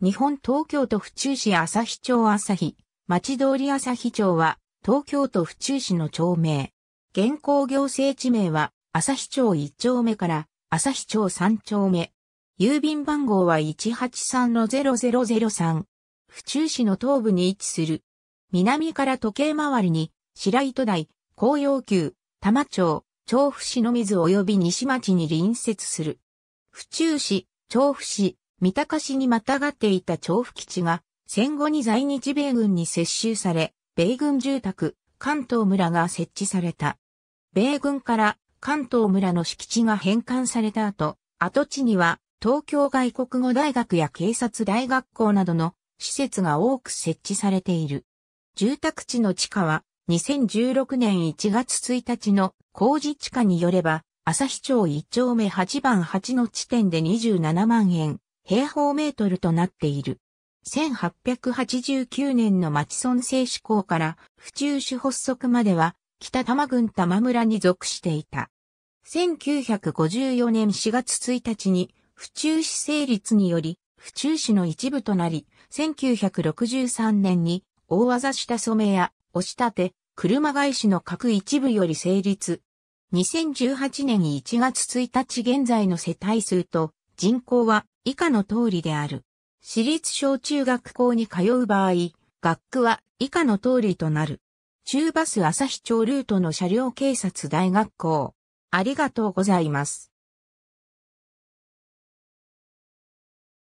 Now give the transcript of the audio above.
日本東京都府中市朝日町朝日、町通り朝日町は、東京都府中市の町名。現行行政地名は、朝日町1丁目から、朝日町3丁目。郵便番号は183-0003。府中市の東部に位置する。南から時計回りに、白糸台、紅葉宮、多摩町、調布市の水及び西町に隣接する。府中市、調布市、三鷹市にまたがっていた調布基地が、戦後に在日米軍に接収され、米軍住宅、関東村が設置された。米軍から関東村の敷地が返還された後、跡地には東京外国語大学や警察大学校などの施設が多く設置されている。住宅地の地価は2016年1月1日の工事地価によれば、朝日町1丁目8番8の地点で27万円、平方メートルとなっている。1889年の町村政施校から府中市発足までは北多摩郡多摩村に属していた。1954年4月1日に府中市成立により府中市の一部となり、1963年に大技下染めや押し立て、車返しの各一部より成立。2018年1月1日現在の世帯数と人口は以下の通りである。私立小中学校に通う場合、学区は以下の通りとなる。中バス朝日町ルートの車両警察大学校。ありがとうございます。